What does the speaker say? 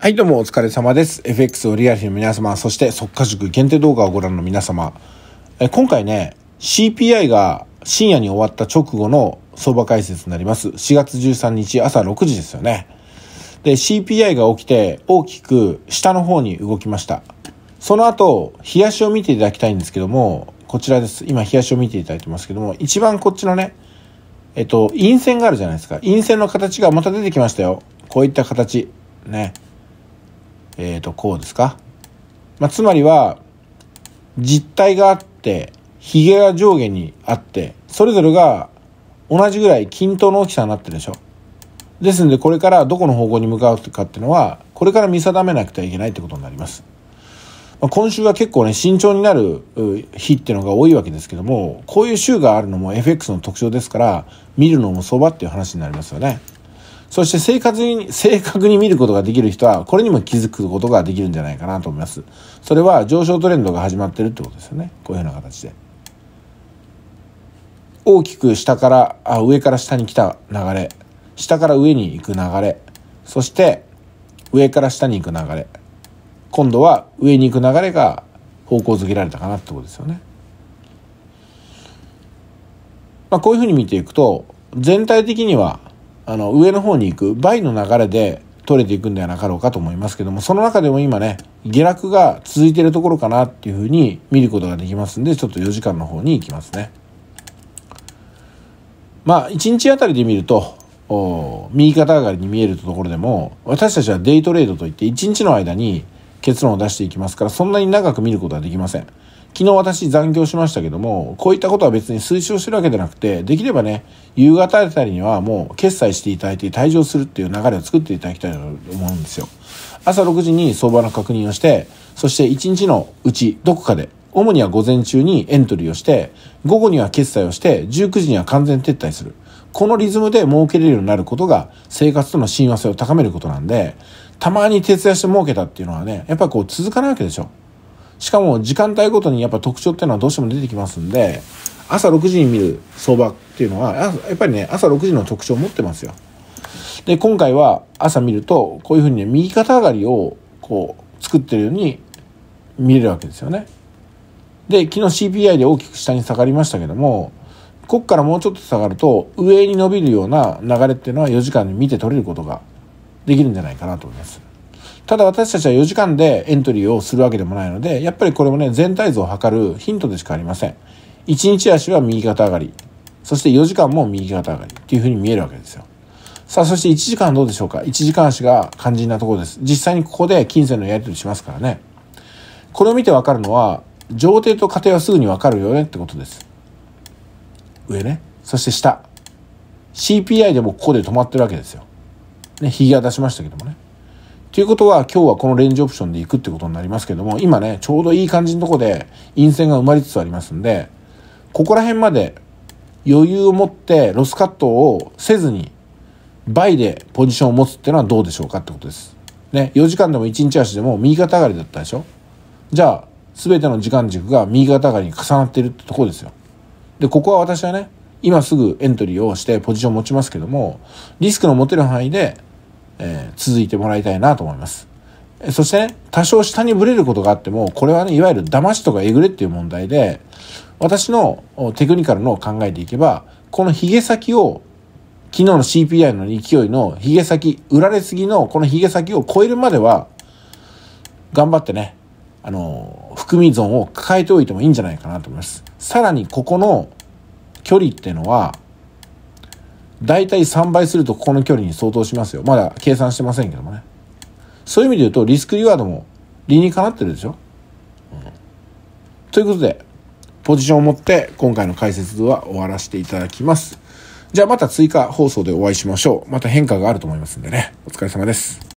はい、どうもお疲れ様です。FX オリアリの皆様、そして即可塾限定動画をご覧の皆様。え今回ね、CPI が深夜に終わった直後の相場解説になります。4月13日朝6時ですよね。で、CPI が起きて大きく下の方に動きました。その後、冷やしを見ていただきたいんですけども、こちらです。今、冷やしを見ていただいてますけども、一番こっちのね、えっと、陰線があるじゃないですか。陰線の形がまた出てきましたよ。こういった形。ね。えっ、ー、と、こうですか。まあ、つまりは、実体があって、髭が上下にあって、それぞれが同じぐらい均等の大きさになってるでしょ。ですので、これからどこの方向に向かうかっていうのは、これから見定めなくてはいけないってことになります。まあ、今週は結構ね、慎重になる日っていうのが多いわけですけども、こういう週があるのも FX の特徴ですから、見るのも相場っていう話になりますよね。そして正確に、正確に見ることができる人は、これにも気づくことができるんじゃないかなと思います。それは上昇トレンドが始まってるってことですよね。こういうような形で。大きく下から、あ、上から下に来た流れ。下から上に行く流れ。そして、上から下に行く流れ。今度は上に行く流れが方向づけられたかなってことですよね。まあ、こういうふうに見ていくと、全体的にはあの、上の方に行く、倍の流れで取れていくんではなかろうかと思いますけども、その中でも今ね、下落が続いてるところかなっていうふうに見ることができますんで、ちょっと4時間の方に行きますね。まあ、1日あたりで見ると、右肩上がりに見えるところでも、私たちはデイトレードといって、1日の間に、結論を出していきますからそんなに長く見ることはできません昨日私残業しましたけどもこういったことは別に推奨してるわけじゃなくてできればね夕方あたりにはもう決済していただいて退場するっていう流れを作っていただきたいと思うんですよ朝6時に相場の確認をしてそして1日のうちどこかで主には午前中にエントリーをして午後には決済をして19時には完全撤退するこのリズムで儲けれるようになることが生活との親和性を高めることなんでたまに徹夜して儲けたっていうのはね、やっぱこう続かないわけでしょ。しかも時間帯ごとにやっぱ特徴っていうのはどうしても出てきますんで、朝6時に見る相場っていうのは、やっぱりね、朝6時の特徴を持ってますよ。で、今回は朝見ると、こういうふうにね、右肩上がりをこう作ってるように見れるわけですよね。で、昨日 CPI で大きく下に下がりましたけども、ここからもうちょっと下がると、上に伸びるような流れっていうのは4時間で見て取れることができるんじゃないかなと思います。ただ私たちは4時間でエントリーをするわけでもないので、やっぱりこれもね、全体像を測るヒントでしかありません。1日足は右肩上がり。そして4時間も右肩上がりっていうふうに見えるわけですよ。さあ、そして1時間どうでしょうか ?1 時間足が肝心なところです。実際にここで金銭のやり取りしますからね。これを見てわかるのは、上帝と下帝はすぐにわかるよねってことです。上ね。そして下。CPI でもここで止まってるわけですよ。ね、ヒゲは出しましたけどもね。ということは今日はこのレンジオプションでいくってことになりますけども、今ね、ちょうどいい感じのとこで陰線が埋まりつつありますんで、ここら辺まで余裕を持ってロスカットをせずに、倍でポジションを持つっていうのはどうでしょうかってことです。ね、4時間でも1日足でも右肩上がりだったでしょじゃあ、すべての時間軸が右肩上がりに重なってるってとこですよ。で、ここは私はね、今すぐエントリーをしてポジションを持ちますけども、リスクの持てる範囲でえー、続いてもらいたいなと思います。そしてね、多少下にぶれることがあっても、これはね、いわゆる騙しとかえぐれっていう問題で、私のテクニカルのを考えていけば、このヒゲ先を、昨日の CPI の勢いのヒゲ先、売られすぎのこのヒゲ先を超えるまでは、頑張ってね、あの、含み損を抱えておいてもいいんじゃないかなと思います。さらにここの距離っていうのは、大体3倍するとここの距離に相当しますよ。まだ計算してませんけどもね。そういう意味で言うと、リスクリワードも理にかなってるでしょ、うん、ということで、ポジションを持って今回の解説は終わらせていただきます。じゃあまた追加放送でお会いしましょう。また変化があると思いますんでね。お疲れ様です。